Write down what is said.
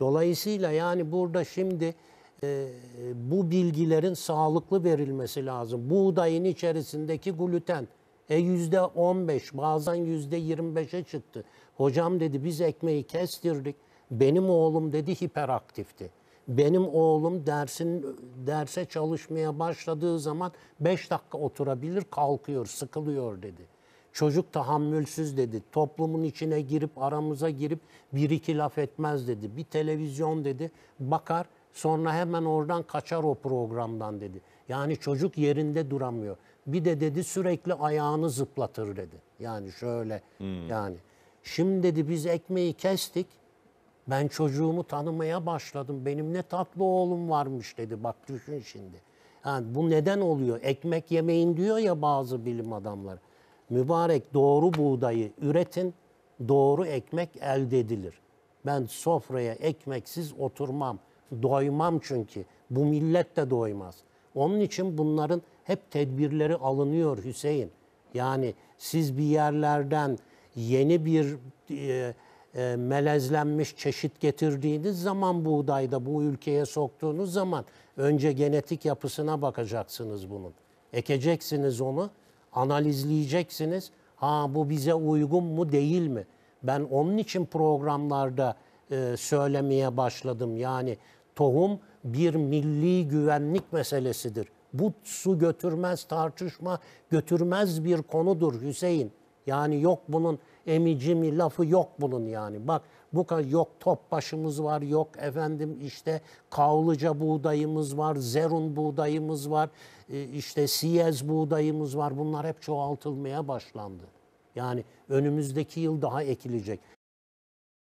Dolayısıyla yani burada şimdi e, bu bilgilerin sağlıklı verilmesi lazım. Buğdayın içerisindeki gluten e 15 bazen 25'e çıktı. Hocam dedi biz ekmeği kestirdik. Benim oğlum dedi hiperaktifti. Benim oğlum dersin derse çalışmaya başladığı zaman 5 dakika oturabilir kalkıyor sıkılıyor dedi. Çocuk tahammülsüz dedi. Toplumun içine girip aramıza girip bir iki laf etmez dedi. Bir televizyon dedi bakar sonra hemen oradan kaçar o programdan dedi. Yani çocuk yerinde duramıyor. Bir de dedi sürekli ayağını zıplatır dedi. Yani şöyle hmm. yani. Şimdi dedi biz ekmeği kestik. Ben çocuğumu tanımaya başladım. Benim ne tatlı oğlum varmış dedi. Bak düşün şimdi. Yani bu neden oluyor? Ekmek yemeyin diyor ya bazı bilim adamları mübarek doğru buğdayı üretin, doğru ekmek elde edilir. Ben sofraya ekmeksiz oturmam, doymam çünkü. Bu millet de doymaz. Onun için bunların hep tedbirleri alınıyor Hüseyin. Yani siz bir yerlerden yeni bir e, e, melezlenmiş çeşit getirdiğiniz zaman buğdayda bu ülkeye soktuğunuz zaman önce genetik yapısına bakacaksınız bunun. Ekeceksiniz onu analizleyeceksiniz. Ha bu bize uygun mu değil mi? Ben onun için programlarda e, söylemeye başladım. Yani tohum bir milli güvenlik meselesidir. Bu su götürmez tartışma götürmez bir konudur Hüseyin. Yani yok bunun emici mi lafı yok bunun yani. Bak bu kadar yok top başımız var, yok efendim işte kavlıca buğdayımız var, zerun buğdayımız var, e, işte siyez buğdayımız var. Bunlar hep çoğaltılmaya başlandı. Yani önümüzdeki yıl daha ekilecek.